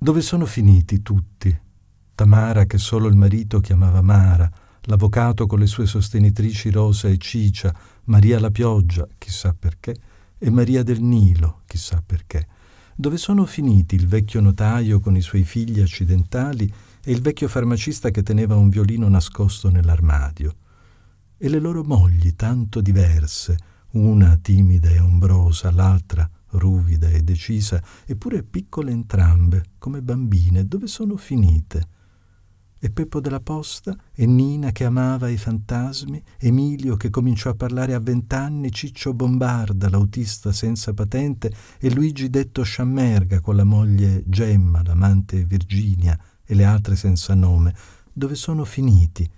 Dove sono finiti tutti? Tamara che solo il marito chiamava Mara, l'avvocato con le sue sostenitrici Rosa e Cicia, Maria la pioggia, chissà perché, e Maria del Nilo, chissà perché. Dove sono finiti il vecchio notaio con i suoi figli accidentali e il vecchio farmacista che teneva un violino nascosto nell'armadio? E le loro mogli tanto diverse, una timida e ombrosa, l'altra ruvida e decisa, eppure piccole entrambe, come bambine, dove sono finite? E Peppo della Posta, e Nina che amava i fantasmi, Emilio che cominciò a parlare a vent'anni, Ciccio Bombarda, l'autista senza patente, e Luigi detto Sciammerga con la moglie Gemma, l'amante Virginia e le altre senza nome, dove sono finiti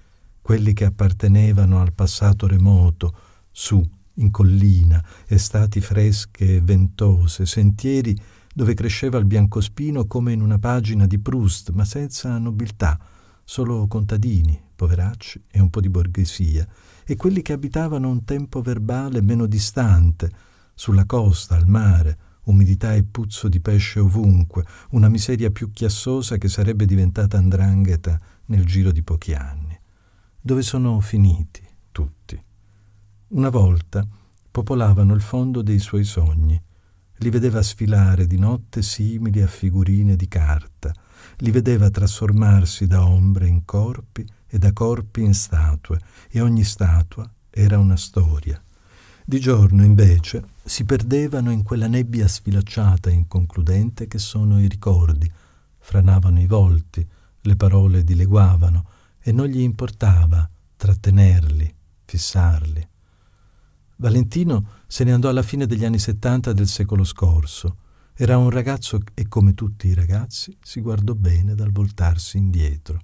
quelli che appartenevano al passato remoto, su in collina, estati fresche e ventose, sentieri dove cresceva il biancospino come in una pagina di Proust, ma senza nobiltà, solo contadini, poveracci e un po' di borghesia, e quelli che abitavano un tempo verbale meno distante, sulla costa, al mare, umidità e puzzo di pesce ovunque, una miseria più chiassosa che sarebbe diventata andrangheta nel giro di pochi anni. Dove sono finiti tutti? Una volta popolavano il fondo dei suoi sogni. Li vedeva sfilare di notte simili a figurine di carta, li vedeva trasformarsi da ombre in corpi e da corpi in statue, e ogni statua era una storia. Di giorno, invece, si perdevano in quella nebbia sfilacciata e inconcludente che sono i ricordi, franavano i volti, le parole dileguavano, e non gli importava trattenerli, fissarli. Valentino se ne andò alla fine degli anni 70 del secolo scorso. Era un ragazzo e come tutti i ragazzi si guardò bene dal voltarsi indietro.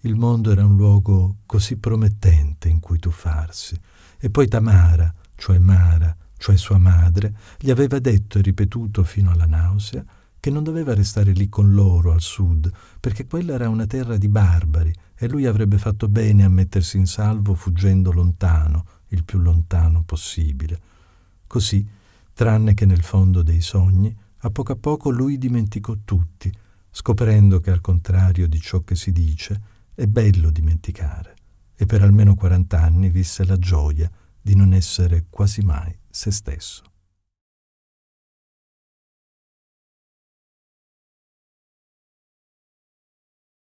Il mondo era un luogo così promettente in cui tuffarsi. E poi Tamara, cioè Mara, cioè sua madre, gli aveva detto e ripetuto fino alla nausea che non doveva restare lì con loro al sud, perché quella era una terra di barbari e lui avrebbe fatto bene a mettersi in salvo fuggendo lontano, il più lontano possibile. Così, tranne che nel fondo dei sogni, a poco a poco lui dimenticò tutti, scoprendo che al contrario di ciò che si dice, è bello dimenticare, e per almeno 40 anni visse la gioia di non essere quasi mai se stesso.